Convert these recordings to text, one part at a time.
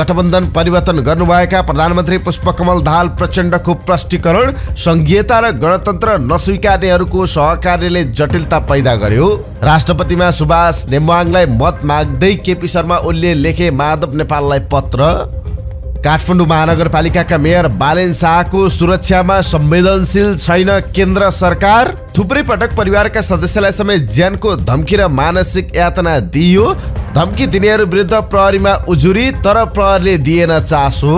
गठबन्धन परिवर्तन गर्नुभएका प्रधानमन्त्री पुष्पकमल दाहाल प्रचण्डको प्रष्टीकरण संघीयता र गणतन्त्र नस्वीकार्नेहरूको सहकार्यले जटिलता पैदा गर्यो राष्ट्रपतिमा सुभाष नेम्वाङलाई मत माग्दै केपी शर्मा ओलीले लेखे माधव नेपाललाई पत्र काठमाडौँ महानगरपालिकाका मेयर बालेन शाहको सुरक्षामा संवेदनशील छैन केन्द्र सरकार थुप्रै पटक परिवारका सदस्यलाई समेत ज्यानको धम्की र मानसिक यातना दिइयो धम्की दिनेहरू विरुद्ध प्रहरीमा उजुरी तर प्रहरीले दिएन चासो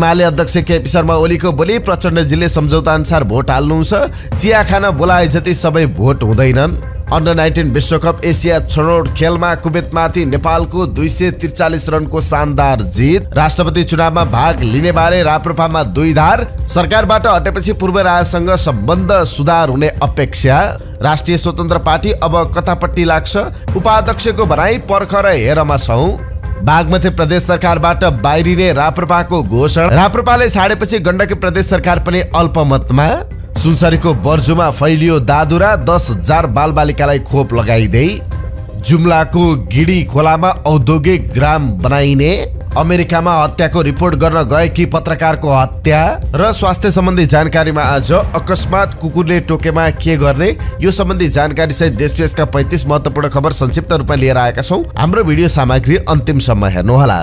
एमाले अध्यक्ष केपी शर्मा ओलीको बोली प्रचण्डजीले सम्झौता अनुसार भोट हाल्नुहुन्छ चिया खान बोलाए जति सबै भोट हुँदैनन् अन्डर नाइन्टिन विश्वकप एसिया छनौट खेलमा कुवेतमाथि नेपालको दुई सय त्रिचालिस रनको शानदार जित राष्ट्रपति चुनावमा भाग लिने बारे राप्रपामा दुई धार सरकारबाट हटेपछि पूर्व राजसँग सम्बन्ध सुधार हुने अपेक्षा राष्ट्रिय स्वतन्त्र पार्टी अब कतापट्टि लाग्छ उपाध्यक्षको भनाई पर्ख र हेरमा छौ बागमती प्रदेश सरकारबाट बाहिरिने राप्रपाको घोषणा राप्रपाले छाडेपछि गण्डकी प्रदेश सरकार पनि अल्पमतमा सुनसरीको बर्जुमा फैलियो दादुरा दस हजार बालबालिकालाई खोप लगाइदिए जुम्लाको गिडी खोलामा औद्योगिक ग्राम बनाइने अमेरिकामा हत्याको रिपोर्ट गर्न गएकी पत्रकारको हत्या र स्वास्थ्य सम्बन्धी जानकारीमा आज अकस्मात कुकुरले टोकेमा के गर्ने यो सम्बन्धी जानकारी सहित देश विदेशका पैँतिस महत्त्वपूर्ण खबर संक्षिप्त रूपमा लिएर आएका छौँ हाम्रो भिडियो सामग्री अन्तिमसम्म हेर्नुहोला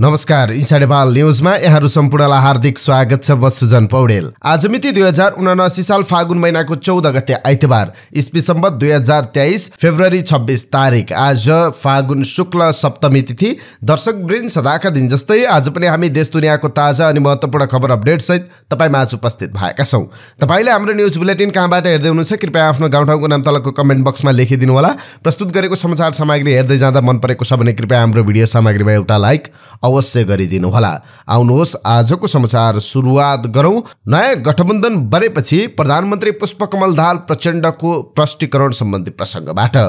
नमस्कार इन्सा नेपाल न्युजमा यहाँहरू सम्पूर्णलाई हार्दिक स्वागत छ म सुजन पौडेल आज मिति दुई हजार उनासी साल फागुन महिनाको चौध गते आइतबार इस्पी सम्बत दुई हजार तेइस फेब्रुअरी छब्बिस तारिक आज फागुन शुक्ल सप्तमी तिथि दर्शक वृन्द सदाका दिन जस्तै आज पनि हामी देश दुनियाँको ताजा अनि महत्त्वपूर्ण खबर अपडेटसहित तपाईँमा आज उपस्थित भएका छौँ तपाईँले हाम्रो न्युज बुलेटिन कहाँबाट हेर्दै हुनुहुन्छ कृपया आफ्नो गाउँठाउँको नाम तलको कमेन्ट बक्समा लेखिदिनु होला प्रस्तुत गरेको समाचार सामग्री हेर्दै जाँदा मन परेको छ भने कृपया हाम्रो भिडियो सामग्रीमा एउटा लाइक अवश्य गरिदिनुहोला आउनुहोस् आजको समाचार सुरुवात गरौँ नयाँ गठबन्धन बनेपछि प्रधानमन्त्री पुष्पकमल दाहाल प्रचण्डको प्रष्टीकरण सम्बन्धी प्रसङ्गबाट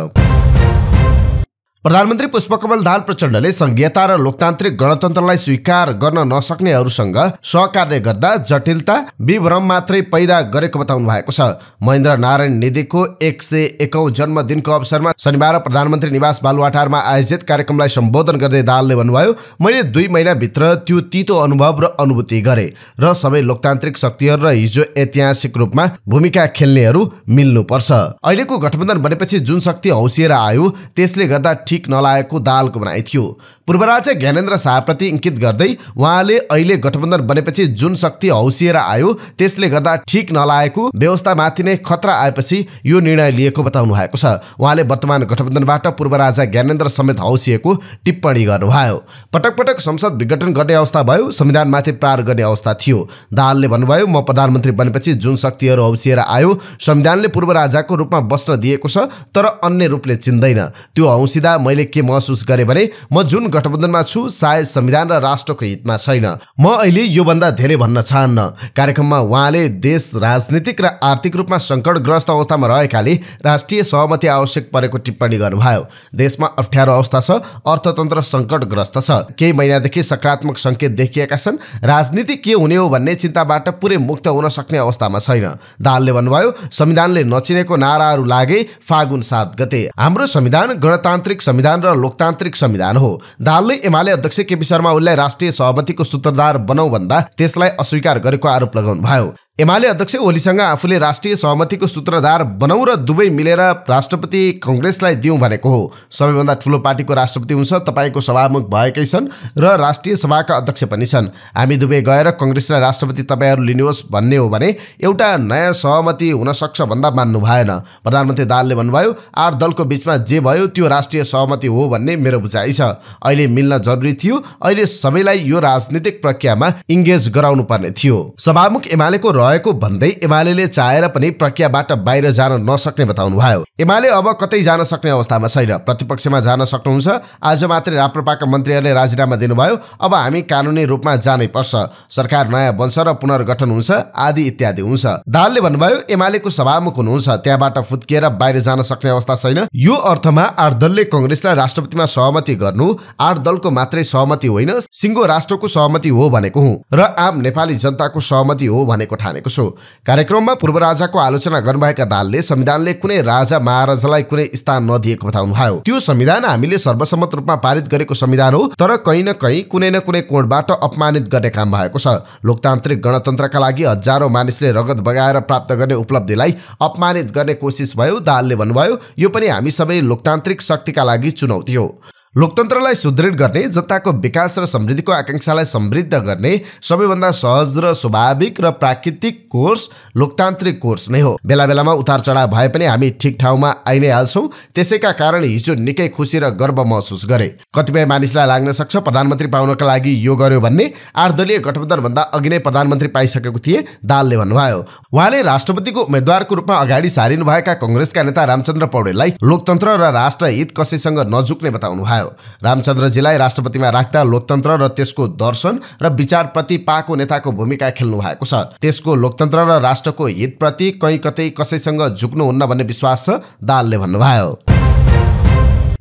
प्रधानमन्त्री पुष्पकमल दाल प्रचण्डले संघीयता र लोकतान्त्रिक गणतन्त्रलाई स्वीकार गर्न नसक्नेहरूसँग सहकार्य गर्दा जटिलता विभ्रम मात्रै पैदा गरेको बताउनु भएको छ महेन्द्र नारायण निधिको एक सय एकौँ जन्मदिनको अवसरमा शनिबार प्रधानमन्त्री निवास बालुवाटारमा आयोजित कार्यक्रमलाई सम्बोधन गर्दै दालले भन्नुभयो मैले दुई महिनाभित्र त्यो तितो अनुभव र अनुभूति गरे र सबै लोकतान्त्रिक शक्तिहरू र हिजो ऐतिहासिक रूपमा भूमिका खेल्नेहरू मिल्नुपर्छ अहिलेको गठबन्धन बनेपछि जुन शक्ति हौसिएर आयो त्यसले गर्दा ठिक नलागेको दालको भनाइ थियो पूर्व राजा ज्ञानेन्द्र शाहप्रति इङ्कित गर्दै उहाँले अहिले गठबन्धन बनेपछि जुन शक्ति हौसिएर आयो त्यसले गर्दा ठिक नलागेको व्यवस्थामाथि नै खतरा आएपछि यो निर्णय लिएको बताउनु भएको छ उहाँले वर्तमान गठबन्धनबाट पूर्व राजा ज्ञानेन्द्र समेत हौसिएको टिप्पणी गर्नुभयो पटक पटक संसद विघटन गर्ने अवस्था भयो संविधानमाथि प्रार गर्ने अवस्था थियो दाहालले भन्नुभयो म प्रधानमन्त्री बनेपछि जुन शक्तिहरू हौसिएर आयो संविधानले पूर्व राजाको रूपमा बस्न दिएको छ तर अन्य रूपले चिन्दैन त्यो हौसिँदा मैले के महसुस गरेँ भने म जुन गठबन्धनमा छु सायद संविधान र राष्ट्रको हितमा छैन म अहिले योभन्दा धेरै भन्न चाहन्न कार्यक्रममा उहाँले देश राजनीतिक र आर्थिक रूपमा सङ्कटग्रस्त अवस्थामा रहेकाले राष्ट्रिय सहमति आवश्यक परेको टिप्पणी गर्नुभयो देशमा अप्ठ्यारो अवस्था छ अर्थतन्त्र सङ्कटग्रस्त छ केही महिनादेखि सकारात्मक सङ्केत देखिएका छन् राजनीति के हुने हो भन्ने चिन्ताबाट पुरै मुक्त हुन सक्ने अवस्थामा छैन दालले भन्नुभयो संविधानले नचिनेको नाराहरू लागे फागुन सात गते हाम्रो संविधान गणतान्त्रिक संविधान र लोकतान्त्रिक संविधान हो दालले एमाले अध्यक्ष केपी शर्मा ओलीलाई राष्ट्रिय सभापतिको सूत्रधार बनाऊ भन्दा त्यसलाई अस्वीकार गरेको आरोप लगाउनु भयो एमाले अध्यक्ष ओलीसँग आफूले राष्ट्रिय सहमतिको सूत्रधार बनाऊ र दुवै मिलेर राष्ट्रपति कङ्ग्रेसलाई दिउँ भनेको हो सबैभन्दा ठुलो पार्टीको राष्ट्रपति हुन्छ तपाईँको सभामुख भएकै छन् र राष्ट्रिय सभाका अध्यक्ष पनि छन् हामी दुवै गएर कङ्ग्रेसलाई राष्ट्रपति तपाईँहरू लिनुहोस् भन्ने हो भने एउटा नयाँ सहमति हुनसक्छ भन्दा मान्नु भएन प्रधानमन्त्री दालले भन्नुभयो आठ दलको बिचमा जे भयो त्यो राष्ट्रिय सहमति हो भन्ने मेरो बुझाइ छ अहिले मिल्न जरुरी थियो अहिले सबैलाई यो राजनीतिक प्रक्रियामा इङ्गेज गराउनु पर्ने थियो सभामुख एमालेको रहेको भन्दै एमाले चाहेर पनि प्रक्रियाबाट बाहिर जान नसक्ने बताउनु भयो एमाले अब कतै जान सक्ने अवस्थामा छैन प्रतिपक्षमा जान सक्नुहुन्छ आज मात्रै राप्रपाका मन्त्रीहरूले राजीनामा दिनुभयो अब हामी कानुनी रूपमा जानै पर्छ सरकार नयाँ बन्छ र पुनर्गठन हुन्छ आदि इत्यादि हुन्छ दालले भन्नुभयो एमालेको सभामुख हुनुहुन्छ त्यहाँबाट फुत्किएर बाहिर जान सक्ने अवस्था छैन यो अर्थमा आठ दलले कङ्ग्रेसलाई राष्ट्रपतिमा सहमति गर्नु आठ दलको मात्रै सहमति होइन सिङ्गो राष्ट्रको सहमति हो भनेको हुँ र आम नेपाली जनताको सहमति हो भनेको ठाने भनेको छु कार्यक्रममा पूर्व राजाको आलोचना गर्नुभएका दालले संविधानले कुनै राजा महाराजालाई कुनै स्थान नदिएको बताउनु भयो त्यो संविधान हामीले सर्वसम्मत रूपमा पारित गरेको संविधान हो तर कहीँ न कहीँ कुनै न कुनै कोणबाट अपमानित गर्ने काम भएको छ लोकतान्त्रिक गणतन्त्रका लागि हजारौँ मानिसले रगत बगाएर प्राप्त गर्ने उपलब्धिलाई अपमानित गर्ने कोसिस भयो दालले भन्नुभयो यो पनि हामी सबै लोकतान्त्रिक शक्तिका लागि चुनौती हो लोकतन्त्रलाई सुदृढ गर्ने जनताको विकास र समृद्धिको आकाङ्क्षालाई समृद्ध गर्ने सबैभन्दा सहज र स्वाभाविक र प्राकृतिक कोर्स लोकतान्त्रिक कोर्स नै हो बेला बेलामा उतार चढाव भए पनि हामी ठिक ठाउँमा आइ नै हाल्छौँ त्यसैका कारण हिजो निकै खुसी र गर्व महसुस गरे कतिपय मानिसलाई लाग्न सक्छ प्रधानमन्त्री पाउनका लागि यो गर्यो भन्ने आठ दलीय गठबन्धनभन्दा अघि नै प्रधानमन्त्री पाइसकेको थिए दालले भन्नुभयो उहाँले राष्ट्रपतिको उम्मेद्वारको रूपमा अगाडि सारिनुभएका कङ्ग्रेसका नेता रामचन्द्र पौडेललाई लोकतन्त्र र राष्ट्रहित कसैसँग नजुक्ने भयो बनायो रामचन्द्रजीलाई राष्ट्रपतिमा राख्दा लोकतन्त्र र त्यसको दर्शन र विचारप्रति पाको नेताको भूमिका खेल्नु भएको छ त्यसको लोकतन्त्र र राष्ट्रको हितप्रति कहीँ कतै कसैसँग झुक्नुहुन्न भन्ने विश्वास छ दालले भन्नुभयो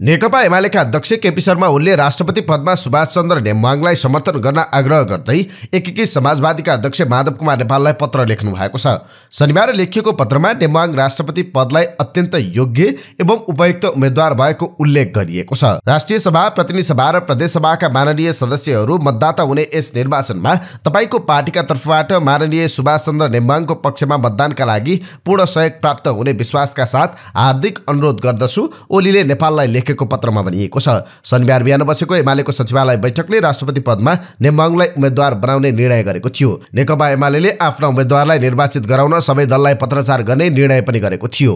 नेकपा एमालेका अध्यक्ष केपी शर्मा ओलीले राष्ट्रपति पदमा सुभाष चन्द्र नेमवाङलाई समर्थन गर्न आग्रह गर्दै एकीकृत समाजवादीका अध्यक्ष माधव कुमार नेपाललाई पत्र लेख्नु भएको छ शनिबार लेखिएको पत्रमा नेमवाङ राष्ट्रपति पदलाई अत्यन्त योग्य एवं उपयुक्त उम्मेद्वार भएको उल्लेख गरिएको छ राष्ट्रिय सभा प्रतिनिधि सभा र प्रदेश सभाका माननीय सदस्यहरू मतदाता हुने यस निर्वाचनमा तपाईँको पार्टीका तर्फबाट माननीय सुभाष चन्द्र नेमवाङको पक्षमा मतदानका लागि पूर्ण सहयोग प्राप्त हुने विश्वासका साथ हार्दिक अनुरोध गर्दछु ओलीले नेपाललाई लेख राखेको पत्रमा भनिएको छ शनिबार बिहान बसेको एमालेको सचिवालय बैठकले राष्ट्रपति पदमा नेमाङलाई उम्मेद्वार बनाउने निर्णय गरेको थियो नेकपा एमाले आफ्ना उम्मेद्वारलाई निर्वाचित गराउन सबै दललाई पत्रचार गर्ने निर्णय पनि गरेको थियो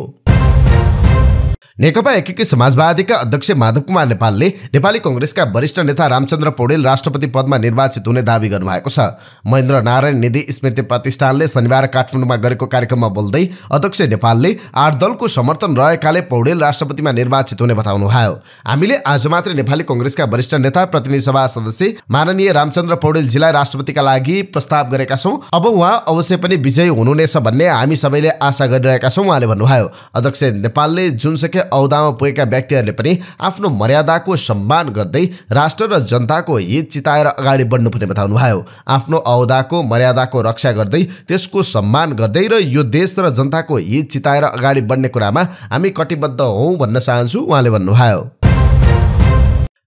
नेकपा एकीकृत समाजवादीका अध्यक्ष माधव कुमार नेपालले नेपाली कङ्ग्रेसका वरिष्ठ नेता रामचन्द्र पौडेल राष्ट्रपति पदमा निर्वाचित हुने दावी गर्नुभएको छ महेन्द्र नारायण निधि स्मृति प्रतिष्ठानले शनिबार काठमाडौँमा गरेको कार्यक्रममा बोल्दै अध्यक्ष नेपालले आठ दलको समर्थन रहेकाले पौडेल राष्ट्रपतिमा निर्वाचित हुने बताउनु बताउनुभयो हामीले आज मात्रै नेपाली कङ्ग्रेसका वरिष्ठ नेता प्रतिनिधि सभा सदस्य माननीय रामचन्द्र पौडेलजीलाई राष्ट्रपतिका लागि प्रस्ताव गरेका छौँ अब उहाँ अवश्य पनि विजयी हुनुहुनेछ भन्ने हामी सबैले आशा गरिरहेका छौँ उहाँले भन्नुभयो अध्यक्ष नेपालले जुन सके औदामा पुगेका व्यक्तिहरूले पनि आफ्नो मर्यादाको सम्मान गर्दै राष्ट्र र जनताको हित चिताएर अगाडि बढ्नुपर्ने बताउनु भयो आफ्नो औदाको मर्यादाको रक्षा गर्दै त्यसको सम्मान गर्दै र यो देश र जनताको हित चिताएर अगाडि बढ्ने कुरामा हामी कटिबद्ध हौँ भन्न चाहन्छु उहाँले भन्नुभयो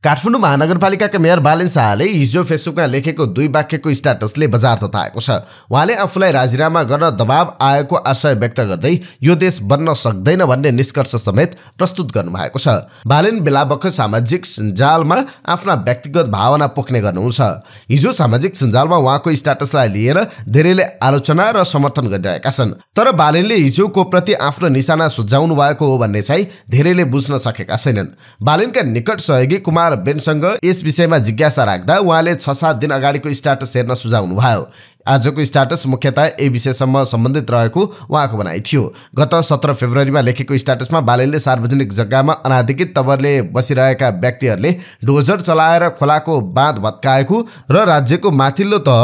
काठमाडौँ महानगरपालिकाका मेयर बालेन शाहले हिजो फेसबुकमा लेखेको दुई वाक्यको स्ट्याटसले बजार तताएको छ उहाँले आफूलाई राजीनामा गर्न दबाब आएको आशय व्यक्त गर्दै यो देश बन्न सक्दैन भन्ने निष्कर्ष समेत प्रस्तुत गर्नुभएको छ बालेन बेलाबख सामाजिक सञ्जालमा आफ्ना व्यक्तिगत भावना पोख्ने गर्नुहुन्छ हिजो सामाजिक सञ्जालमा उहाँको स्ट्याटसलाई लिएर धेरैले आलोचना र समर्थन गरिरहेका छन् तर बालेनले हिजोको प्रति आफ्नो निशाना सुझाउनु भएको हो भन्ने चाहिँ धेरैले बुझ्न सकेका छैनन् बालेनका निकट सहयोगी कुमार बेनसँग यस विषयमा जिज्ञासा राख्दा उहाँले छ सात दिन अगाडिको स्टाटस हेर्न सुझाउनुभयो आजको स्ट्याटस मुख्यतया यही विषयसम्म सम्बन्धित रहेको उहाँको भनाइ थियो गत सत्र फेब्रुअरीमा लेखेको स्ट्याटसमा बालेले सार्वजनिक जग्गामा अनाधिकृत तवरले बसिरहेका व्यक्तिहरूले डोजर चलाएर खोलाको बाँध भत्काएको र राज्यको माथिल्लो तह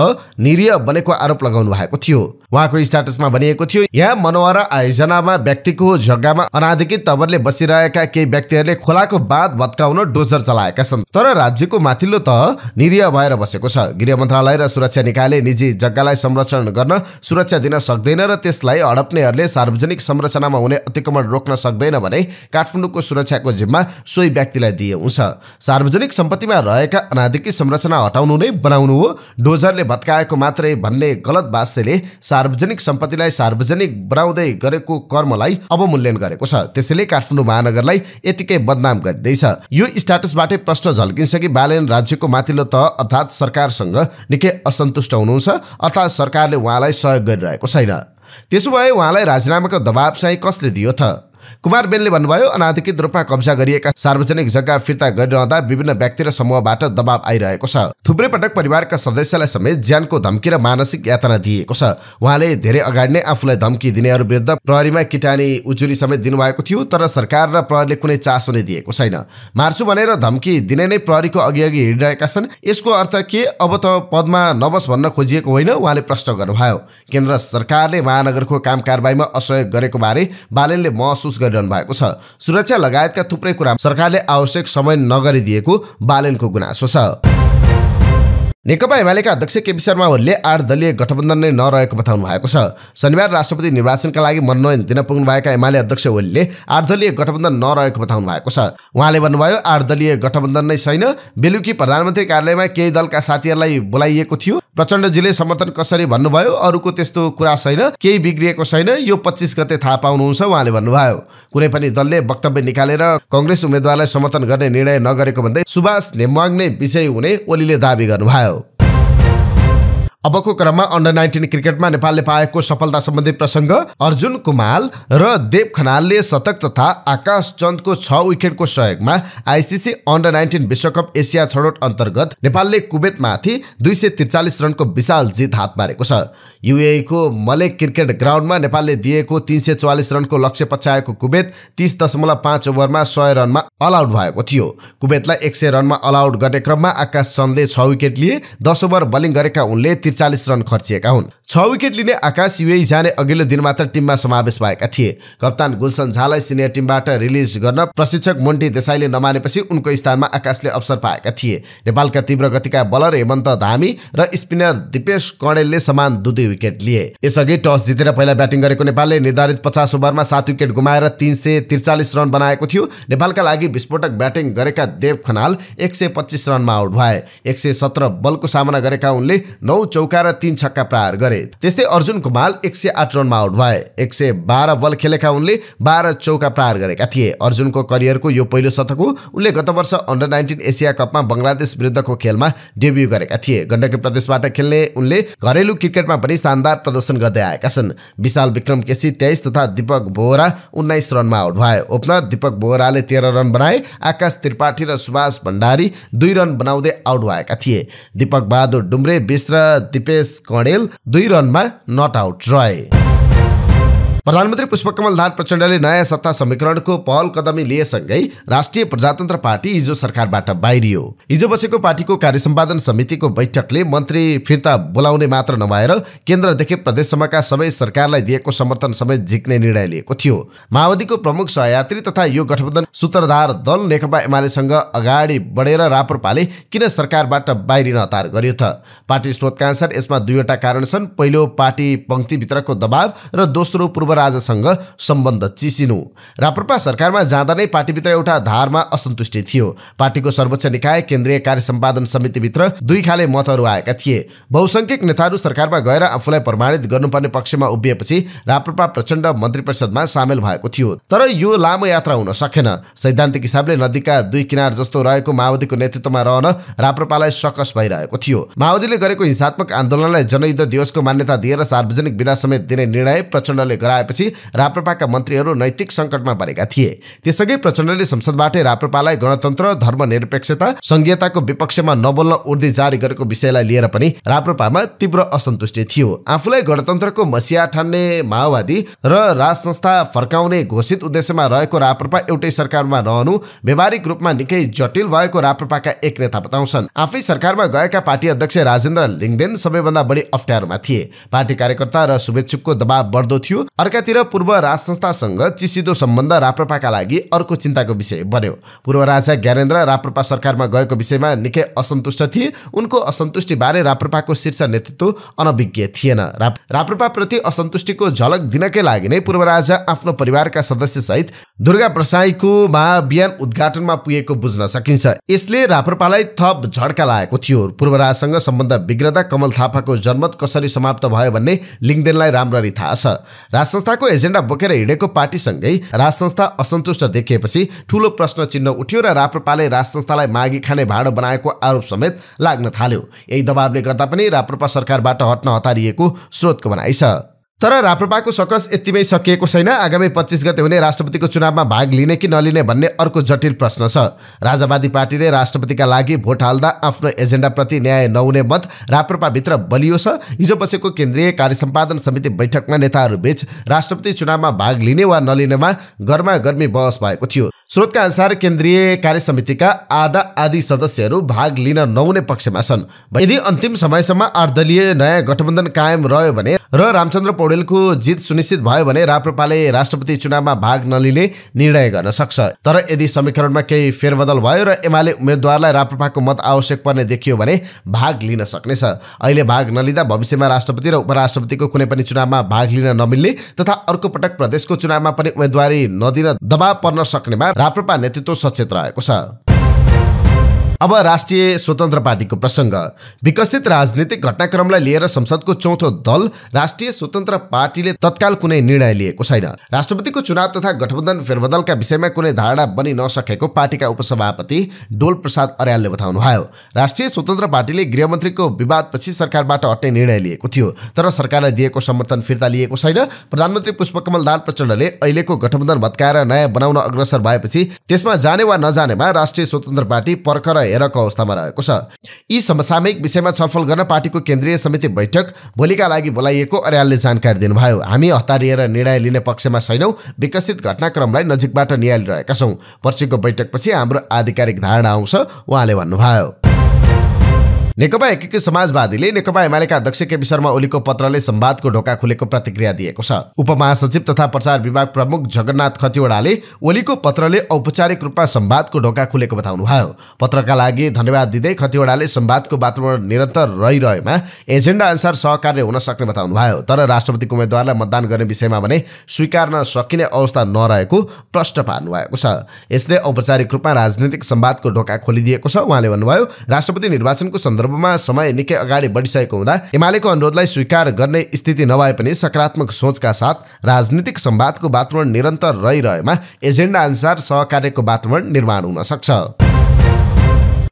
निरीह बनेको आरोप लगाउनु भएको थियो उहाँको स्ट्याटसमा भनिएको थियो यहाँ मनोहरा आयोजनामा व्यक्तिको जग्गामा अनाधिकृत तवरले बसिरहेका केही व्यक्तिहरूले खोलाको बाँध भत्काउन डोजर चलाएका छन् तर राज्यको माथिल्लो तह निरीह भएर बसेको छ गृह मन्त्रालय र सुरक्षा निकायले निजी जग्गालाई संरक्षण गर्न सुरक्षा दिन सक्दैन र त्यसलाई हडप्नेहरूले सार्वजनिक संरचनामा हुने अतिक्रमण रोक्न सक्दैन भने काठमाडौँको सुरक्षाको जिम्मा सोही व्यक्तिलाई दिए हुन्छ सार्वजनिक सम्पत्तिमा रहेका अनाधिकृत संरचना हटाउनु नै बनाउनु हो डोजरले भत्काएको मात्रै भन्ने गलत भाष्यले सार्वजनिक सम्पत्तिलाई सार्वजनिक बनाउँदै गरेको कर्मलाई अवमूल्यन गरेको छ त्यसैले काठमाडौँ महानगरलाई यतिकै बदनाम गरिँदैछ यो स्ट्याटसबाटै प्रश्न झल्किन्छ कि बालेन राज्यको माथिल्लो तह अर्थात् सरकारसँग निकै असन्तुष्ट हुनुहुन्छ अर्थात् सरकारले उहाँलाई सहयोग गरिरहेको छैन त्यसो भए उहाँलाई राजीनामाको दबाब चाहिँ कसले दियो त कुमार बेनले भन्नुभयो अनाधिकृत रूपमा कब्जा गरिएका सार्वजनिक जग्गा फिर्ता गरिरहँदा विभिन्न व्यक्ति र समूहबाट दबाव आइरहेको छ थुप्रै पटक परिवारका सदस्यलाई समेत ज्यानको धम्की र मानसिक यातना दिएको छ उहाँले धेरै अगाडि नै आफूलाई धम्की दिनेहरू विरुद्ध प्रहरीमा किटानी उजुरी समेत दिनुभएको थियो तर सरकार र प्रहरीले कुनै चासो नै दिएको छैन मार्छु भनेर धम्की दिने नै प्रहरीको अघि अघि हिँडिरहेका छन् यसको अर्थ के अब त पदमा नबस भन्न खोजिएको होइन उहाँले प्रश्न गर्नुभयो केन्द्र सरकारले महानगरको काम कारवाहीमा असहयोग गरेको बारे बालेनले महसुस महसुस गरिरहनु भएको छ सुरक्षा लगायतका थुप्रै कुरा सरकारले आवश्यक समय नगरिदिएको बालनको गुनासो छ नेकपा एमालेका अध्यक्ष केपी शर्मा ओलीले आठ दलीय गठबन्धन नै नरहेको बताउनु भएको छ शनिबार राष्ट्रपति निर्वाचनका लागि मनोनयन दिन पुग्नुभएका एमाले अध्यक्ष ओलीले आठ दलीय गठबन्धन नरहेको बताउनु भएको छ उहाँले भन्नुभयो आठ दलीय गठबन्धन नै छैन बेलुकी प्रधानमन्त्री कार्यालयमा केही दलका साथीहरूलाई बोलाइएको थियो प्रचण्डजीले समर्थन कसरी भन्नुभयो अरूको त्यस्तो कुरा छैन केही बिग्रिएको छैन यो पच्चिस गते थाहा पाउनुहुन्छ उहाँले भन्नुभयो कुनै पनि दलले वक्तव्य निकालेर कङ्ग्रेस उम्मेद्वारलाई समर्थन गर्ने निर्णय नगरेको भन्दै सुभाष नेमवाङ नै विषय हुने ओलीले दावी गर्नुभयो अबको क्रममा अन्डर नाइन्टिन क्रिकेटमा नेपालले पाएको सफलता सम्बन्धी प्रसङ्ग अर्जुन कुमाल र देव खनालले शतक तथा आकाश चन्दको छ विकेटको सहयोगमा आइसिसी अन्डर नाइन्टिन विश्वकप एसिया छनौट अन्तर्गत नेपालले कुवेतमाथि दुई सय त्रिचालिस रनको विशाल जित हात पारेको छ युएको मलेक क्रिकेट ग्राउन्डमा नेपालले दिएको तिन सय चौवालिस रनको लक्ष्य पछ्याएको कुवेत तिस दशमलव पाँच ओभरमा सय रनमा अलआउट भएको थियो कुवेतलाई एक सय रनमा अलआउट गर्ने क्रममा आकाश चन्दले छ विकेट लिए दस ओभर बलिङ गरेका उनले त्रिचालिस रन खर्चिएका हुन् छ विकेट लिने आकाश युए झाने अघिल्लो दिन मात्र टिममा समावेश भएका थिए कप्तान गुलसन झालाई सिनियर टिमबाट रिलिज गर्न प्रशिक्षक मोन्टी देसाईले नमानेपछि उनको स्थानमा आकाशले अवसर पाएका थिए नेपालका तीव्र गतिका बलर हेमन्त धामी र स्पिनर दिपेश कणेलले समान दुई दुई विकेट लिए यसअघि टस जितेर पहिला ब्याटिङ गरेको नेपालले निर्धारित पचास ओभरमा सात विकेट गुमाएर तिन सय त्रिचालिस रन बनाएको थियो नेपालका लागि विस्फोटक ब्याटिङ गरेका देव खनाल एक सय पच्चिस रनमा आउट भए एक सय सत्र बलको सामना गरेका उनले नौ चौका र तीन छक्का प्रहार गरे त्यस्तै अर्जुन कुमार एक सय आठ रनमा आउट भए एक सय बाह्र बल खेलेका उनले बाह्र चौका प्रहार गरेका थिए अर्जुनको करियरको यो पहिलो शतक हो उनले गत वर्ष अन्डर नाइन्टिन एसिया कपमा बङ्गलादेश विरुद्धको खेलमा डेब्यू गरेका थिए गण्डकी प्रदेशबाट खेल्ने उनले घरेलु क्रिकेटमा पनि शानदार प्रदर्शन गर्दै आएका छन् विशाल विक्रम केसी तेइस तथा दिपक बोहरा उन्नाइस रनमा आउट भए ओपनर दीपक बोहराले तेह्र रन बनाए आकाश त्रिपाठी र सुभाष भण्डारी दुई रन बनाउँदै आउट भएका थिए दीपक बहादुर डुम्रे बिस र दिपेश कणेल दुई रनमा नट आउट रहे प्रधानमन्त्री पुष्पकमल दाहाल प्रचण्डले नयाँ सत्ता समीकरणको पहल कदमी लिएसँगै राष्ट्रिय प्रजातन्त्र पार्टी हिजो सरकारबाट बाहिरियो हिजो बसेको पार्टीको कार्य सम्पादन समितिको बैठकले मन्त्री फिर्ता बोलाउने मात्र नभएर केन्द्रदेखि प्रदेशसम्मका सबै सरकारलाई दिएको समर्थन समेत झिक्ने निर्णय लिएको थियो माओवादीको प्रमुख सहयात्री तथा यो गठबन्धन सूत्रधार दल नेकपा एमालेसँग अगाडि बढेर राप्रपाले किन सरकारबाट बाहिरिन हतार गर्यो त पार्टी स्रोतका अनुसार यसमा दुईवटा कारण छन् पहिलो पार्टी पङ्क्तिभित्रको दबाव र दोस्रो पूर्व युवराजसँग सम्बन्ध चिसिनु राप्रपा सरकारमा जाँदा नै पार्टीभित्र एउटा धारमा असन्तुष्टि थियो पार्टीको सर्वोच्च निकाय केन्द्रीय कार्य सम्पादन समितिभित्र दुई खाले मतहरू आएका थिए बहुसङ्ख्यक नेताहरू सरकारमा गएर आफूलाई प्रमाणित गर्नुपर्ने पक्षमा उभिएपछि राप्रपा प्रचण्ड मन्त्री परिषदमा सामेल भएको थियो तर यो लामो यात्रा हुन सकेन सैद्धान्तिक हिसाबले नदीका दुई किनार जस्तो रहेको माओवादीको नेतृत्वमा रहन राप्रपालाई सकस भइरहेको थियो माओवादीले गरेको हिंसात्मक आन्दोलनलाई जनयुद्ध दिवसको मान्यता दिएर सार्वजनिक विधा समेत दिने निर्णय प्रचण्डले गरायो आएपछि राप्रपाका मन्त्रीहरू नैतिक सङ्कटमा परेका थिए त्यसअघि प्रचण्डले संसदबाटै राप्रपालाई गणतन्त्र धर्मनिरपेक्षता संघीयताको विपक्षमा नबोल्न उर्दी जारी गरेको विषयलाई लिएर पनि राप्रपामा तीव्र असन्तुष्टि थियो आफूलाई गणतन्त्रको मसिया ठान्ने माओवादी र राज संस्था फर्काउने घोषित उद्देश्यमा रहेको राप्रपा एउटै सरकारमा रहनु व्यावहारिक रूपमा निकै जटिल भएको राप्रपाका एक नेता बताउँछन् आफै सरकारमा गएका पार्टी अध्यक्ष राजेन्द्र लिङदेन सबैभन्दा बढी अप्ठ्यारोमा थिए पार्टी कार्यकर्ता र शुभेच्छुकको दबाव बढ्दो थियो अर्कातिर पूर्व राज संस्थासँग चिसिदो सम्बन्ध राप्रपाका लागि अर्को चिन्ताको विषय बन्यो पूर्व राजा ज्ञानेन्द्र राप्रपा सरकारमा गएको विषयमा निकै असन्तुष्ट थिए उनको असन्तुष्टिबारे राप्रपाको शीर्ष नेतृत्व अनभिज्ञ थिएन राप्रपाप्रति असन्तुष्टिको झलक दिनकै लागि नै पूर्व राजा आफ्नो परिवारका सदस्यसहित दुर्गा प्रसाईकोमा बिहान उद्घाटनमा पुगेको बुझ्न सकिन्छ यसले राप्रपालाई थप झड्का लागेको थियो पूर्वराजसँग सम्बन्ध बिग्रदा कमल थापाको जनमत कसरी समाप्त भयो भन्ने लिङ्गदेनलाई राम्ररी थाहा छ राज संस्थाको एजेन्डा बोकेर हिँडेको पार्टीसँगै राज संस्था असन्तुष्ट देखिएपछि ठुलो प्रश्न चिन्ह उठ्यो र राप्रपाले राज संस्थालाई माघी खाने भाँडो बनाएको आरोप समेत लाग्न थाल्यो यही दबावले गर्दा पनि राप्रपा सरकारबाट हट्न हतारिएको स्रोतको भनाइ छ तर राप्रपाको सकस यतिमै सकिएको छैन आगामी पच्चिस गते हुने राष्ट्रपतिको चुनावमा भाग लिने कि नलिने भन्ने अर्को जटिल प्रश्न छ राजावादी पार्टीले राष्ट्रपतिका लागि भोट हाल्दा आफ्नो एजेन्डाप्रति न्याय नहुने मत राप्रपाभित्र बलियो छ हिजो बसेको केन्द्रीय कार्य सम्पादन समिति बैठकमा नेताहरूबीच राष्ट्रपति चुनावमा भाग लिने वा नलिनेमा गर्मा बहस भएको थियो स्रोतका अनुसार केन्द्रीय कार्य समितिका आधा आदि सदस्यहरू भाग लिन नहुने पक्षमा छन् यदि अन्तिम समयसम्म आठ दलीय नयाँ गठबन्धन कायम रह्यो भने र रामचन्द्र पौडेलको जित सुनिश्चित भयो भने राप्रपाले राष्ट्रपति चुनावमा भाग नलिने निर्णय गर्न सक्छ तर यदि समीकरणमा केही फेरबदल भयो र एमाले उम्मेद्वारलाई राप्रपाको मत आवश्यक पर्ने देखियो भने भाग लिन सक्नेछ अहिले भाग नलिँदा भविष्यमा राष्ट्रपति र उपराष्ट्रपतिको कुनै पनि चुनावमा भाग लिन नमिल्ने तथा अर्को पटक प्रदेशको चुनावमा पनि उम्मेदवारी नदिन दबाव पर्न सक्नेमा राप्रपा नेतृत्व सचेत रहेको छ अब राष्ट्रिय स्वतन्त्र पार्टीको प्रसङ्ग विकसित राजनीतिक घटनाक्रमलाई लिएर संसदको चौथो दल राष्ट्रिय स्वतन्त्र पार्टीले तत्काल कुनै निर्णय लिएको छैन राष्ट्रपतिको चुनाव तथा गठबन्धन फेरबदलका विषयमा कुनै धारणा बनि नसकेको पार्टीका उपसभापति डोल प्रसाद अर्यालले बताउनु भयो राष्ट्रिय स्वतन्त्र पार्टीले गृहमन्त्रीको विवादपछि सरकारबाट हट्ने निर्णय लिएको थियो तर सरकारलाई दिएको समर्थन फिर्ता लिएको छैन प्रधानमन्त्री पुष्पकमल दाल प्रचण्डले अहिलेको गठबन्धन भत्काएर नयाँ बनाउन अग्रसर भएपछि त्यसमा जाने वा नजानेमा राष्ट्रिय स्वतन्त्र पार्टी पर्खर हेरको अवस्थामा रहेको छ यी समसामयिक विषयमा छलफल गर्न पार्टीको केन्द्रीय समिति बैठक भोलिका लागि बोलाइएको अर्यालले जानकारी दिनुभयो हामी हतारिएर निर्णय लिने पक्षमा छैनौँ विकसित घटनाक्रमलाई नजिकबाट निहालिरहेका छौँ पर्सिको बैठकपछि हाम्रो आधिकारिक धारणा आउँछ उहाँले भन्नुभयो नेकपा एकीकृत समाजवादीले नेकपा एमालेका अध्यक्ष केपी शर्मा ओलीको पत्रले संवादको ढोका खुलेको प्रतिक्रिया दिएको छ उपमहासचिव तथा प्रचार विभाग प्रमुख जगन्नाथ खतिवड़ाले ओलीको पत्रले औपचारिक रूपमा संवादको ढोका खुलेको बताउनु भयो पत्रका लागि धन्यवाद दिँदै खतिवड़ाले संवादको वातावरण निरन्तर रहिरहेमा एजेन्डा अनुसार सहकार्य हुन सक्ने बताउनु भयो तर राष्ट्रपतिको उम्मेद्वारलाई मतदान गर्ने विषयमा भने स्वीकार्न सकिने अवस्था नरहेको प्रष्ट पार्नु भएको छ यसले औपचारिक रूपमा राजनीतिक संवादको ढोका खोलिदिएको छ उहाँले भन्नुभयो राष्ट्रपति निर्वाचनको सन्दर्भ सन्दर्भमा समय निकै अगाडि बढिसकेको हुँदा एमालेको अनुरोधलाई स्वीकार गर्ने स्थिति नभए पनि सकारात्मक सोचका साथ राजनीतिक संवादको वातावरण निरन्तर रहिरहेमा एजेन्डा अनुसार सहकार्यको वातावरण निर्माण हुन सक्छ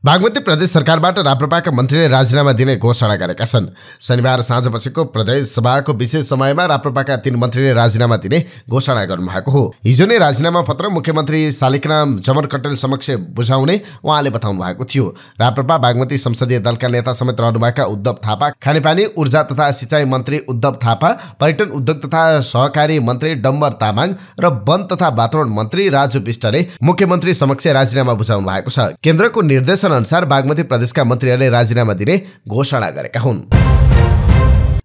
बागमती प्रदेश सरकारबाट राप्रपाका मन्त्रीले राजीनामा दिने घोषणा गरेका छन् शनिबार साँझ साँझपछिको प्रदेश सभाको विशेष समयमा राप्रपाका तीन मन्त्रीले राजीनामा दिने घोषणा गर्नुभएको हो हिजो नै राजीनामा पत्र मुख्यमन्त्री शालिकराम जमर कटेल समक्ष बुझाउने उहाँले बताउनु भएको थियो राप्रपा बागमती संसदीय दलका नेता समेत रहनुभएका उद्धव थापा खानेपानी ऊर्जा तथा सिँचाइ मन्त्री उद्धव थापा पर्यटन उद्योग तथा सहकारी मन्त्री डम्बर तामाङ र वन तथा वातावरण मन्त्री राजु विष्टले मुख्यमन्त्री समक्ष राजीनामा बुझाउनु भएको छ केन्द्रको निर्देशन अनुसार बागमती प्रदेश का मंत्री राजीनामा दिने घोषणा गरेका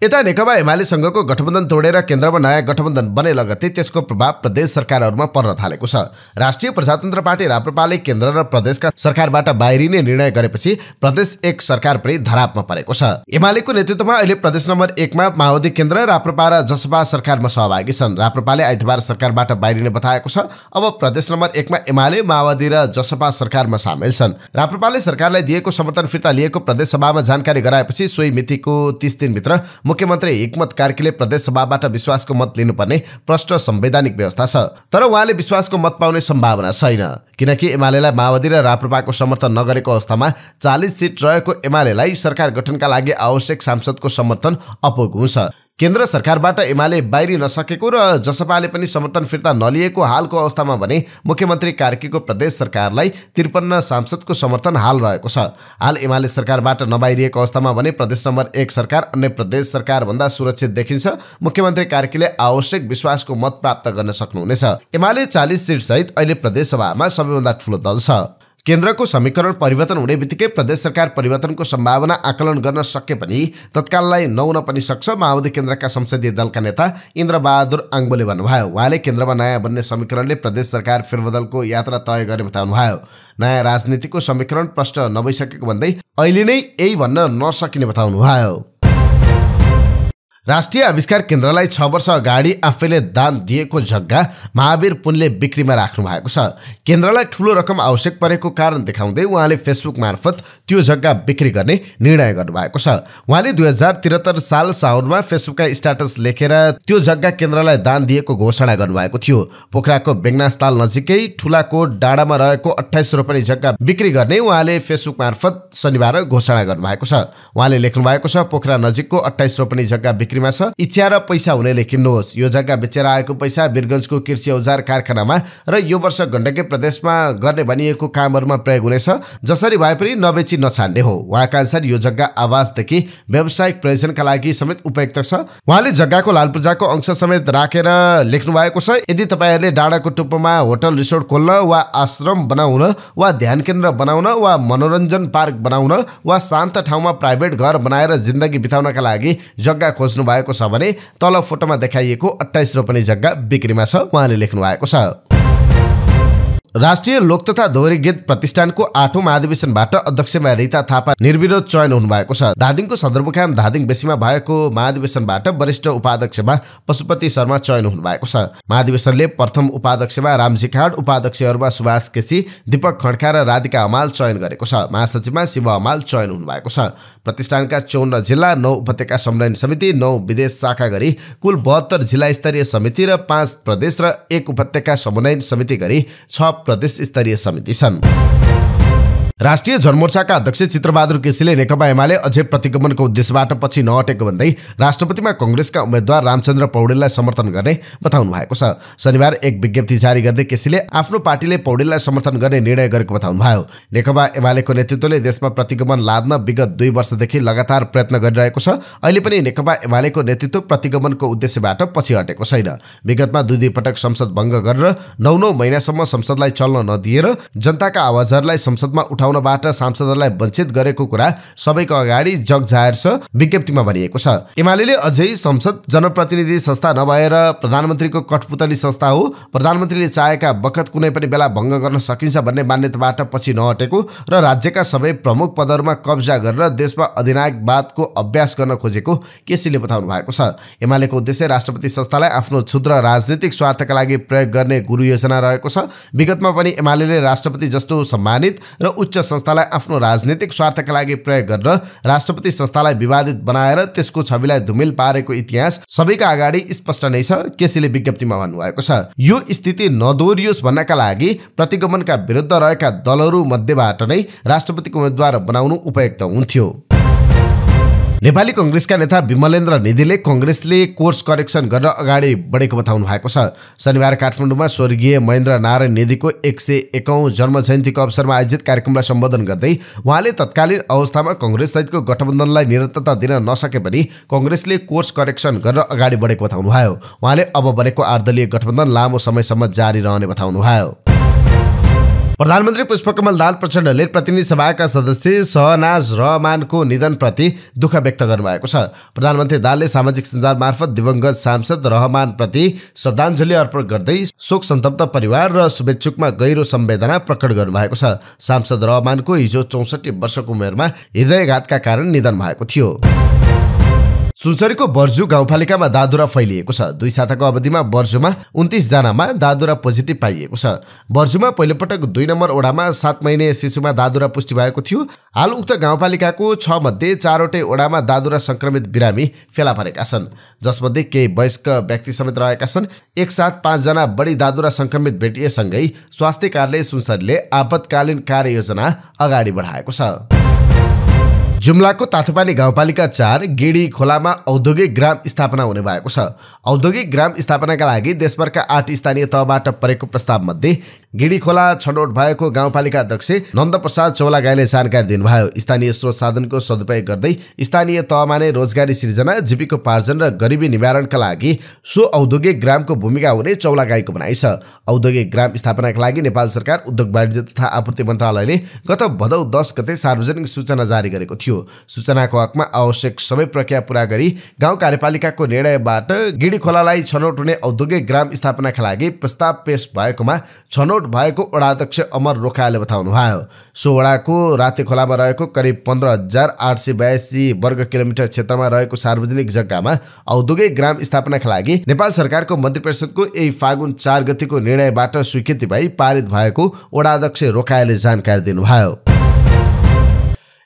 यता नेकपा एमालेसँगको गठबन्धन तोडेर केन्द्रमा नयाँ गठबन्धन बने लगत्तै त्यसको प्रभाव प्रदेश सरकारहरूमा पर्न थालेको छ राष्ट्रिय प्रजातन्त्र पार्टी राप्रपाले केन्द्र र प्रदेशका सरकारबाट बाहिरिने निर्णय गरेपछि प्रदेश एक सरकार पनि धरापमा परेको छ एमालेको नेतृत्वमा अहिले प्रदेश नम्बर एकमा माओवादी केन्द्र राप्रपा र जसपा सरकारमा सहभागी छन् राप्रपाले आइतबार सरकारबाट बाहिरिने बताएको छ अब प्रदेश नम्बर एकमा एमाले माओवादी र जसपा सरकारमा सामेल छन् राप्रपाले सरकारलाई दिएको समर्थन फिर्ता लिएको प्रदेश सभामा जानकारी गराएपछि सोही मितिको तिस दिनभित्र मुख्यमन्त्री हिक्मत कार्कीले प्रदेशसभाबाट विश्वासको मत लिनुपर्ने प्रष्ट संवैधानिक व्यवस्था छ तर उहाँले विश्वासको मत पाउने सम्भावना छैन किनकि एमालेलाई माओवादी र राप्रपाको समर्थन नगरेको अवस्थामा चालिस सिट रहेको एमालेलाई सरकार गठनका लागि आवश्यक सांसदको समर्थन अपुग हुन्छ केन्द्र सरकारबाट एमाले बाहिरी नसकेको र जसपाले पनि समर्थन फिर्ता नलिएको हालको अवस्थामा भने मुख्यमन्त्री कार्कीको प्रदेश सरकारलाई त्रिपन्न सांसदको समर्थन हाल रहेको छ हाल एमाले सरकारबाट नबाहिरिएको अवस्थामा भने प्रदेश नम्बर एक सरकार अन्य प्रदेश सरकारभन्दा सुरक्षित देखिन्छ मुख्यमन्त्री कार्कीले आवश्यक विश्वासको मत प्राप्त गर्न सक्नुहुनेछ एमाले चालिस सहित अहिले प्रदेशसभामा सबैभन्दा ठुलो दल छ केन्द्रको समीकरण परिवर्तन हुने बित्तिकै प्रदेश सरकार परिवर्तनको सम्भावना आकलन गर्न सके पनि तत्काललाई नहुन पनि सक्छ माओवादी केन्द्रका संसदीय दलका नेता इन्द्रबहादुर आङ्बोले भन्नुभयो उहाँले केन्द्रमा नयाँ बन्ने समीकरणले प्रदेश सरकार फेरबदलको यात्रा तय गर्ने बताउनुभयो नयाँ राजनीतिको समीकरण प्रष्ट नभइसकेको भन्दै अहिले नै यही भन्न नसकिने बताउनुभयो राष्ट्रिय आविष्कार केन्द्रलाई छ वर्ष अगाडि आफैले दान दिएको जग्गा महावीर पुनले बिक्रीमा राख्नु भएको छ केन्द्रलाई ठुलो रकम आवश्यक परेको कारण देखाउँदै उहाँले फेसबुक मार्फत त्यो जग्गा बिक्री गर्ने निर्णय गर्नुभएको छ उहाँले दुई हजार त्रिहत्तर साल साउनमा फेसबुकका स्ट्याटस लेखेर त्यो जग्गा केन्द्रलाई दान दिएको घोषणा गर्नुभएको थियो पोखराको बेङ्गनास्ताल नजिकै ठुलाकोट डाँडामा रहेको अठाइस रोपनी जग्गा बिक्री गर्ने उहाँले फेसबुक मार्फत शनिबार घोषणा गर्नुभएको छ उहाँले लेख्नु भएको छ पोखरा नजिकको अठाइस रोपनी जग्गा बिक्री बिक्रीमा छ इच्छा र पैसा हुनेले किन्नुहोस् यो जग्गा बेचेर आएको पैसा वीरगञ्जको कृषि औजार कारखानामा र यो वर्ष गण्डकी प्रदेशमा गर्ने भनिएको कामहरूमा प्रयोग हुनेछ जसरी भए पनि नबेची नछाड्ने हो उहाँका अनुसार यो जग्गा आवासदेखि व्यावसायिक प्रयोजनका लागि समेत उपयुक्त छ उहाँले जग्गाको लाल पूर्जाको अंश समेत राखेर लेख्नु भएको छ यदि तपाईँहरूले डाँडाको टुप्पोमा होटल रिसोर्ट खोल्न वा आश्रम बनाउन वा ध्यान केन्द्र बनाउन वा मनोरञ्जन पार्क बनाउन वा शान्त ठाउँमा प्राइभेट घर बनाएर जिन्दगी बिताउनका लागि जग्गा खोज्नु भएको छ भने तल फोटोमा देखाइएको अठाइस रोपनी जग्गा बिक्रीमा छ उहाँले लेख्नु भएको छ राष्ट्रिय लोक तथा दोहोरी गीत प्रतिष्ठानको आठौँ महाधिवेशनबाट अध्यक्षमा रिता थापा निर्विरोध चयन हुनुभएको छ धादिङको सदरमुकाम धादिङ बेसीमा भएको महाधिवेशनबाट वरिष्ठ उपाध्यक्षमा पशुपति शर्मा चयन हुनुभएको छ महाधिवेशनले प्रथम उपाध्यक्षमा रामजी खाँड उपाध्यक्षहरूमा सुभाष केसी दीपक खड्का र राधिका अमाल चयन गरेको छ महासचिवमा शिव अमाल चयन हुनुभएको छ प्रतिष्ठानका चौन्न जिल्ला नौ उपत्यका समन्वयन समिति नौ विदेश शाखा गरी कुल बहत्तर जिल्ला स्तरीय समिति र पाँच प्रदेश र एक उपत्यका समन्वयन समिति गरी छ प्रदेश स्तरीय समिति छन् राष्ट्रिय जनमोर्चाका अध्यक्ष चित्रबहादुर केसीले नेकपा एमाले अझै प्रतिगमनको उद्देश्यबाट पछि नहटेको भन्दै राष्ट्रपतिमा कङ्ग्रेसका उम्मेद्वार रामचन्द्र पौडेललाई समर्थन गर्ने बताउनु भएको छ शनिबार एक विज्ञप्ति जारी गर्दै केसीले आफ्नो पार्टीले पौडेललाई समर्थन गर्ने निर्णय गरेको बताउनुभयो नेकपा एमालेको नेतृत्वले देशमा प्रतिगमन लाद्न विगत दुई वर्षदेखि लगातार प्रयत्न गरिरहेको छ अहिले पनि नेकपा एमालेको नेतृत्व प्रतिगमनको उद्देश्यबाट पछि हटेको छैन विगतमा दुई दुई पटक संसद भङ्ग गरेर नौ नौ महिनासम्म संसदलाई चल्न नदिएर जनताका आवाजहरूलाई संसदमा उठा उठाउनबाट सांसदहरूलाई वञ्चित गरेको कुरा सबैको अगाडि जगझायर छ विज्ञप्तिमा भनिएको छ एमाले अझै संसद जनप्रतिनिधि संस्था नभएर प्रधानमन्त्रीको कठपुतली संस्था हो प्रधानमन्त्रीले चाहेका बखत कुनै पनि बेला भङ्ग गर्न सकिन्छ भन्ने मान्यताबाट पछि नहटेको र राज्यका सबै प्रमुख पदहरूमा कब्जा गरेर देशमा अधिनायकवादको अभ्यास गर्न खोजेको केसीले बताउनु भएको छ एमालेको उद्देश्य राष्ट्रपति संस्थालाई आफ्नो क्षुद्र राजनीतिक स्वार्थका लागि प्रयोग गर्ने गुरु योजना रहेको छ विगतमा पनि एमाले राष्ट्रपति जस्तो सम्मानित र उच्च उच्च संस्थालाई आफ्नो राजनीतिक स्वार्थका लागि प्रयोग गरेर राष्ट्रपति संस्थालाई विवादित बनाएर त्यसको छविलाई धुमिल पारेको इतिहास सबैका अगाडि स्पष्ट नै छ केसीले विज्ञप्तिमा भन्नुभएको छ यो स्थिति नदोहोरियोस् भन्नका लागि प्रतिगमनका विरुद्ध रहेका दलहरू मध्येबाट नै राष्ट्रपतिको उम्मेद्वार बनाउनु उपयुक्त हुन्थ्यो नेपाली कङ्ग्रेसका नेता विमलेन्द्र निधिले कङ्ग्रेसले कोर्स करेक्सन गरेर अगाडि बढेको बताउनु भएको छ शनिबार काठमाडौँमा स्वर्गीय महेन्द्र नारायण निधिको एक सय एकौँ जन्म जयन्तीको अवसरमा आयोजित कार्यक्रमलाई सम्बोधन गर्दै उहाँले तत्कालीन अवस्थामा कङ्ग्रेस सहितको गठबन्धनलाई निरन्तरता दिन नसके पनि कङ्ग्रेसले कोर्स करेक्सन गरेर अगाडि बढेको बताउनुभयो उहाँले अब बनेको आर्दलीय गठबन्धन लामो समयसम्म जारी रहने बताउनुभयो प्रधानमन्त्री पुष्पकमल दाल प्रचण्डले प्रतिनिधि सभाका सदस्य सहनाज रहमानको निधनप्रति दुःख व्यक्त गर्नुभएको छ प्रधानमन्त्री दालले सामाजिक सञ्जाल मार्फत दिवंगत सांसद रहमानप्रति श्रद्धाञ्जली अर्पण गर्दै शोक सन्तप्त परिवार र शुभेच्छुकमा गहिरो संवेदना प्रकट गर्नुभएको छ सांसद रहमानको हिजो चौसठी वर्षको उमेरमा हृदयघातका कारण निधन भएको थियो सुनसरीको बर्जु गाउँपालिकामा दादुरा फैलिएको छ दुई साताको अवधिमा बर्जुमा उन्तिस जनामा दादुरा पोजिटिभ पाइएको छ बर्जुमा पहिलोपटक दुई नम्बर ओडामा सात महिने शिशुमा दादुरा पुष्टि भएको थियो हाल उक्त गाउँपालिकाको छ मध्ये चारवटै ओडामा दादुरा संक्रमित बिरामी फेला परेका छन् जसमध्ये केही वयस्क व्यक्ति समेत रहेका छन् एकसाथ पाँचजना बढी दादुरा संक्रमित भेटिएसँगै स्वास्थ्य कार्यालय सुनसरीले आपतकालीन कार्ययोजना अगाडि बढाएको छ जुम्लाको ताथुपानी गाउँपालिका चार गेडी खोलामा औद्योगिक ग्राम स्थापना हुने भएको छ औद्योगिक ग्राम स्थापनाका लागि देशभरका आठ स्थानीय तहबाट परेको प्रस्तावमध्ये गिडी खोला छनौट भएको गाउँपालिका अध्यक्ष नन्दप्रसाद चौलागाईले जानकारी दिनुभयो स्थानीय स्रोत साधनको सदुपयोग गर्दै स्थानीय तहमा नै रोजगारी सिर्जना जीविकोपार्जन र गरिबी निवारणका लागि सो औद्योगिक ग्रामको भूमिका हुने चौलागाईको भनाइ छ औद्योगिक ग्राम स्थापनाका लागि नेपाल सरकार उद्योग वाणिज्य तथा आपूर्ति मन्त्रालयले गत भदौ दस गते सार्वजनिक सूचना जारी गरेको थियो सूचनाको हकमा आवश्यक सबै प्रक्रिया पुरा गरी गाउँ कार्यपालिकाको निर्णयबाट गिडी खोलालाई छनौट हुने औद्योगिक ग्राम स्थापनाका लागि प्रस्ताव पेश भएकोमा छनौट विस्फोट भएको वडाध्यक्ष अमर रोखाले भयो सो वडाको खोलामा रहेको करिब पन्ध्र हजार आठ सय बयासी वर्ग किलोमिटर क्षेत्रमा रहेको सार्वजनिक जग्गामा औद्योगिक ग्राम स्थापनाका लागि नेपाल सरकारको मन्त्री परिषदको यही फागुन चार गतिको निर्णयबाट स्वीकृति भई पारित भएको वडाध्यक्ष रोखाले जानकारी दिनुभयो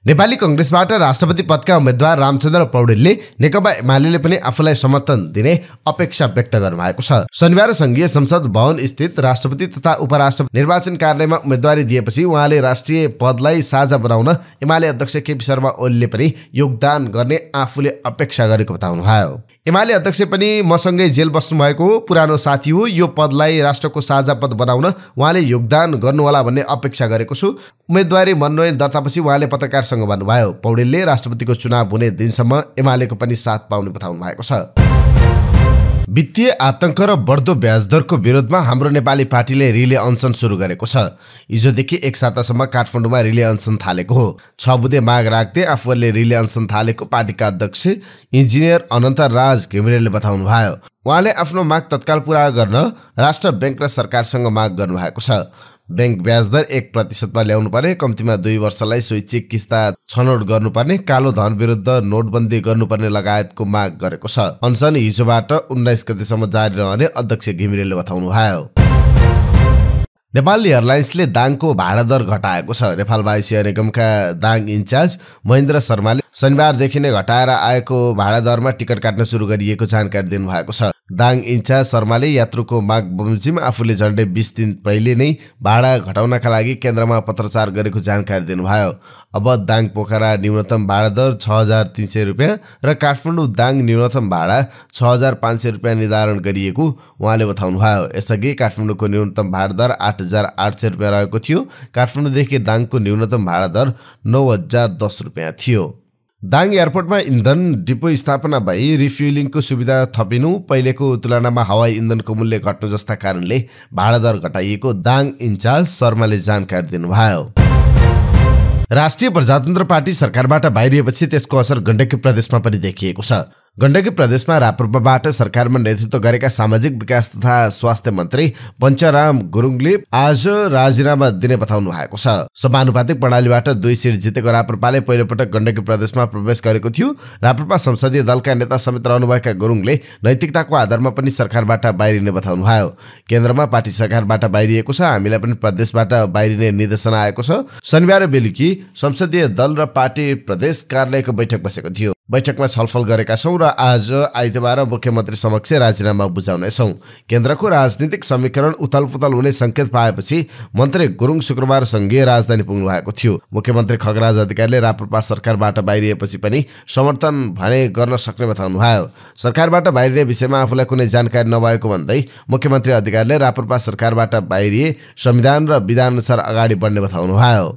नेपाली कङ्ग्रेसबाट राष्ट्रपति पदका उम्मेद्वार रामचन्द्र पौडेलले नेकपा एमाले पनि आफूलाई समर्थन दिने अपेक्षा व्यक्त गर्नुभएको छ शनिबार सङ्घीय संसद भवन स्थित राष्ट्रपति तथा उपराष्ट्रपति निर्वाचन कार्यालयमा उम्मेद्वारी दिएपछि उहाँले राष्ट्रिय पदलाई साझा बनाउन एमाले अध्यक्ष केपी शर्मा ओलीले पनि योगदान गर्ने आफूले अपेक्षा गरेको बताउनुभयो एमाले अध्यक्ष पनि मसँगै जेल बस्नुभएको हो पुरानो साथी हो यो पदलाई राष्ट्रको साझा पद बनाउन उहाँले योगदान गर्नुहोला भन्ने अपेक्षा गरेको छु उम्मेदवारी मनोनयन दर्तापछि उहाँले पत्रकारसँग भन्नुभयो पौडेलले राष्ट्रपतिको चुनाव हुने दिनसम्म एमालेको पनि साथ पाउने बताउनु भएको छ वित्तीय आतंक र बढ्दो ब्याजदरको विरोधमा हाम्रो नेपाली पार्टीले रिले अनसन सुरु गरेको छ हिजोदेखि एक सातासम्म काठमाडौँमा रिले अनसन थालेको हो छ बुधे माग राख्दै आफूहरूले रिले अनसन थालेको पार्टीका अध्यक्ष इन्जिनियर अनन्त राज घिमरेले बताउनुभयो उहाँले आफ्नो माग तत्काल पुरा गर्न राष्ट्र ब्याङ्क र सरकारसँग माग गर्नुभएको छ ब्याङ्क ब्याजदर एक प्रतिशतमा ल्याउनु पर्ने कम्तीमा दुई वर्षलाई स्वैच्छिक किस्ता छनौट गर्नुपर्ने कालो धन विरुद्ध नोटबन्दी गर्नुपर्ने लगायतको माग गरेको छ अनसन हिजोबाट उन्नाइस गतिसम्म जारी रहने अध्यक्ष घिमिरेले बताउनुभयो नेपाल एयरलाइन्सले दाङको भाडा दर घटाएको छ नेपाल वायुसेवा निगमका दाङ इन्चार्ज महेन्द्र शर्माले शनिबारदेखि नै घटाएर आएको भाडा दरमा टिकट काट्न सुरु गरिएको जानकारी दिनुभएको छ दाङ इन्चा शर्माले यात्रुको माग बमोजिम आफूले झन्डै बिस दिन पहिले नै भाडा घटाउनका लागि केन्द्रमा पत्रचार गरेको जानकारी दिनुभयो अब दाङ पोखरा न्यूनतम भाडा दर छ हजार तिन सय रुपियाँ र काठमाडौँ दाङ न्यूनतम भाडा छ हजार पाँच सय रुपियाँ निर्धारण गरिएको उहाँले बताउनुभयो यसअघि काठमाडौँको न्यूनतम भाडा दर आठ हजार आठ सय रुपियाँ रहेको थियो काठमाडौँदेखि दाङको न्यूनतम भाडा दर नौ हजार दस रुपियाँ थियो दाङ एयरपोर्टमा इन्धन डिपो स्थापना भई रिफ्युलिङको सुविधा थपिनु पहिलेको तुलनामा हवाई इन्धनको मूल्य घट्नु जस्ता कारणले भाडा दर घटाइएको दाङ इन्चार्ज शर्माले जानकारी दिनुभयो राष्ट्रिय प्रजातन्त्र पार्टी सरकारबाट बाहिरिएपछि त्यसको असर गण्डकी प्रदेशमा पनि देखिएको छ गण्डकी प्रदेशमा राप्रपाबाट सरकारमा नेतृत्व गरेका सामाजिक विकास तथा स्वास्थ्य मन्त्री पञ्चराम गुरुङले आज राजीनामा दिने बताउनु भएको छ समानुपातिक प्रणालीबाट दुई सिट जितेको राप्रपाले पहिलोपटक गण्डकी प्रदेशमा प्रवेश गरेको थियो राप्रपा संसदीय दलका नेता समेत रहनुभएका गुरुङले नैतिकताको आधारमा पनि सरकारबाट बाहिरिने भयो केन्द्रमा पार्टी सरकारबाट बाहिरिएको छ हामीलाई पनि प्रदेशबाट बाहिरिने निर्देशन आएको छ शनिबार बेलुकी संसदीय दल र पार्टी प्रदेश कार्यालयको बैठक बसेको थियो बैठकमा छलफल गरेका छौँ र आज आइतबार मुख्यमन्त्री समक्ष राजीनामा बुझाउनेछौँ केन्द्रको राजनीतिक समीकरण उथल पुथल हुने सङ्केत पाएपछि मन्त्री गुरुङ शुक्रबार सङ्घीय राजधानी पुग्नु भएको थियो मुख्यमन्त्री खगराज अधिकारीले राप्रपा सरकारबाट बाहिरिएपछि पनि समर्थन भने गर्न सक्ने बताउनु भयो सरकारबाट बाहिरिने विषयमा आफूलाई कुनै जानकारी नभएको भन्दै मुख्यमन्त्री अधिकारीले राप्रपा सरकारबाट बाहिरिए संविधान र विधानअनुसार अगाडि बढ्ने बताउनुभयो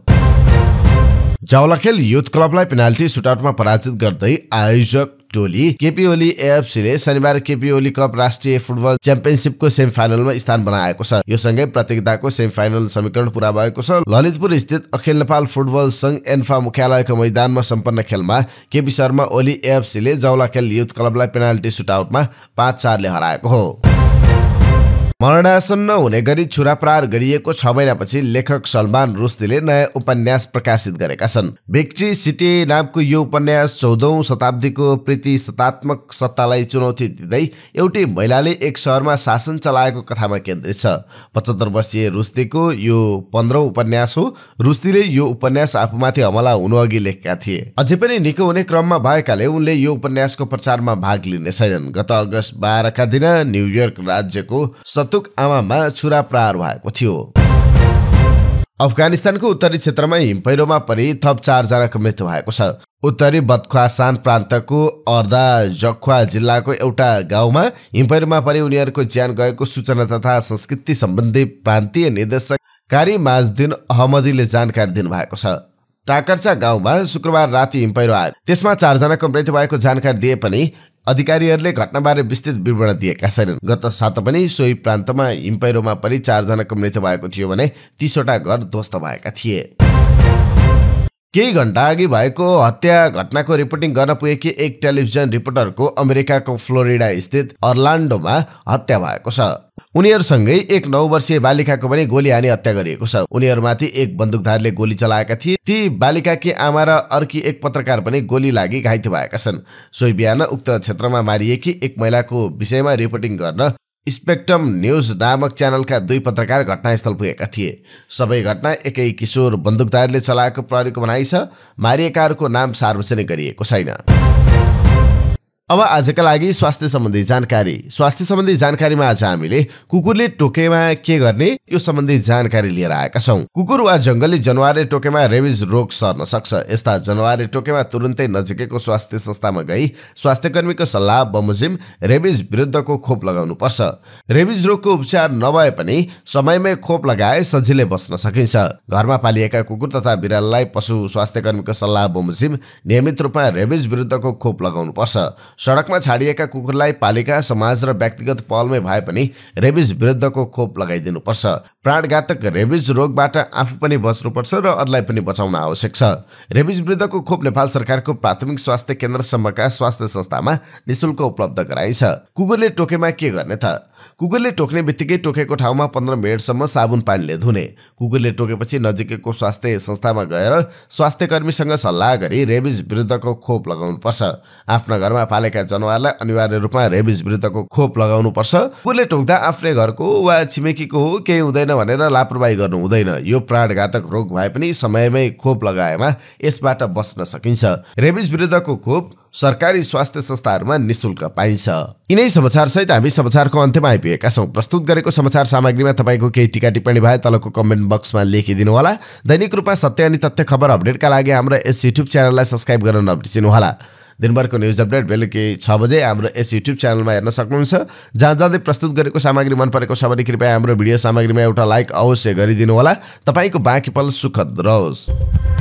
जावलाखेल युथ क्लबलाई पेनाल्टी सुटआउटमा पराजित गर्दै आयोजक टोली केपी ओली एएफसीले शनिबार केपी ओली कप राष्ट्रिय फुटबल च्याम्पियनसिपको सेमी फाइनलमा स्थान बनाएको छ यो सँगै प्रतियोगिताको सेमी फाइनल समीकरण पूरा भएको छ ललितपुर स्थित अखिल नेपाल फुटबल संघ एन्फा मुख्यालयको मैदानमा सम्पन्न खेलमा केपी शर्मा ओली एएफसीले जाउलाखेल युथ क्लबलाई पेनाल्टी सुटआउटमा पाँच चारले हराएको हो मरणासन्न हुने गरी छुरा प्रहार गरिएको छ महिनापछि लेखक सलमान रुस्तीले नयाँ उपन्यास प्रकाशित गरेका छन् भिक्ट्री सिटी नामको यो उपन्यास चौधौँ शताब्दीको प्रीति सत्तात्मक सत्तालाई चुनौती दिँदै एउटै महिलाले एक सहरमा शासन चलाएको कथामा केन्द्रित छ पचहत्तर वर्षीय रुस्तीको यो पन्ध्रौँ उपन्यास हो रुस्तीले यो उपन्यास आफूमाथि हमला हुनु अघि लेखेका थिए अझै पनि निको हुने क्रममा भएकाले उनले यो उपन्यासको प्रचारमा भाग लिने छैनन् गत अगस्त बाह्रका दिन न्युयोर्क राज्यको बन्दुक आमामा छुरा प्रहार भएको थियो अफगानिस्तानको उत्तरी क्षेत्रमा हिमपैरोमा पनि थप चारजनाको मृत्यु भएको छ उत्तरी बदख्वासान प्रान्तको अर्धा जख्वा जिल्लाको एउटा गाउँमा हिमपैरोमा पनि उनीहरूको ज्यान गएको सूचना तथा संस्कृति सम्बन्धी प्रान्तीय निर्देशक कारी माजदिन अहमदीले जानकारी दिनुभएको छ टाकर्चा गाउँमा शुक्रबार राति हिमपैरो आयो त्यसमा चारजनाको मृत्यु भएको जानकारी दिए पनि अधिकारीहरूले घटनाबारे विस्तृत विवरण दिएका छैनन् गत सात पनि सोही प्रान्तमा हिम्पैरोमा पनि चारजनाको मृत्यु भएको थियो भने तीसवटा घर ध्वस्त भएका थिए केही घन्टा अघि भएको हत्या घटनाको रिपोर्टिङ गर्न पुगेकी एक टेलिभिजन रिपोर्टरको अमेरिकाको फ्लोरिडा स्थित अर्लान्डोमा हत्या भएको छ उनीहरूसँगै एक नौ वर्षीय बालिकाको पनि गोली हानी हत्या गरिएको छ उनीहरूमाथि एक बन्दुकधारले गोली चलाएका थिए ती बालिकाकी आमा र अर्की एक पत्रकार पनि गोली लागि घाइते भएका छन् सोही बिहान उक्त क्षेत्रमा मारिएकी एक महिलाको विषयमा रिपोर्टिङ गर्न स्पेक्ट्रम न्युज नामक च्यानलका दुई पत्रकार घटनास्थल पुगेका थिए सबै घटना एकै किशोर बन्दुकधारीले चलाएको प्रहरीको भनाइ छ मारिएकाहरूको नाम सार्वजनिक गरिएको छैन अब आजका लागि स्वास्थ्य सम्बन्धी जानकारी स्वास्थ्य सम्बन्धी जानकारीमा आज हामीले कुकुरले टोकेमा के गर्ने यो सम्बन्धी जानकारी लिएर आएका छौँ कुकुर वा जङ्गली जनावरले टोकेमा रेबिज रोग सर्न सक्छ यस्ता जनावरले टोकेमा तुरुन्तै नजिकैको स्वास्थ्य संस्थामा गई स्वास्थ्य कर्मीको सल्लाह बमोजिम रेबिज विरुद्धको खोप लगाउनुपर्छ रेबिज रोगको उपचार नभए पनि समयमै खोप लगाए सजिलै बस्न सकिन्छ घरमा पालिएका कुकुर तथा बिराललाई पशु स्वास्थ्य कर्मीको सल्लाह बमोजिम नियमित रूपमा रेबिज विरुद्धको खोप लगाउनुपर्छ सडकमा छाडिएका कुकुरलाई पालिका समाज र व्यक्तिगत पहलमै भए पनि रेबिज विरुद्धको खोप लगाइदिनुपर्छ प्राणघातक रेबिज रोगबाट आफू पनि बच्नुपर्छ र अरूलाई पनि बचाउन आवश्यक छ रेबिज वृद्धको खोप नेपाल सरकारको प्राथमिक स्वास्थ्य केन्द्रसम्मका स्वास्थ्य संस्थामा निशुल्क उपलब्ध गराइन्छ कुकुरले टोकेमा के गर्ने त कुकुरले टोक्ने बित्तिकै टोकेको ठाउँमा पन्ध्र मिनटसम्म साबुन पानीले धुने कुकुरले टोकेपछि नजिकैको स्वास्थ्य संस्थामा गएर स्वास्थ्य कर्मीसँग सल्लाह गरी रेबिज विरुद्धको खोप लगाउनुपर्छ आफ्ना घरमा पालेका जनावरलाई अनिवार्य रूपमा रेबिज विरुद्धको खोप लगाउनुपर्छ कुकुरले टोक्दा आफ्नै घरको वा छिमेकीको हो केही हुँदैन छैन भनेर लापरवाही गर्नु हुँदैन यो प्राणघातक रोग भए पनि समयमै खोप लगाएमा यसबाट बस्न सकिन्छ रेबिज विरुद्धको खोप सरकारी स्वास्थ्य संस्थाहरूमा निशुल्क पाइन्छ यिनै समाचारसहित हामी समाचारको अन्त्यमा आइपुगेका छौँ प्रस्तुत गरेको समाचार सामग्रीमा तपाईँको केही टिका टिप्पणी भए तलको कमेन्ट बक्समा लेखिदिनु होला दैनिक रूपमा सत्य अनि तथ्य खबर अपडेटका लागि हाम्रो यस युट्युब च्यानललाई सब्सक्राइब गर्न नबिर्सिनुहोला दिनभरको न्युज अपडेट बेलुकी छ बजे हाम्रो यस युट्युब च्यानलमा हेर्न सक्नुहुन्छ जहाँ जाँदै प्रस्तुत गरेको सामग्री मन परेको छ भने कृपया हाम्रो भिडियो सामग्रीमा एउटा लाइक अवश्य गरिदिनु होला तपाईँको बाँकी पल सुखद रहोस्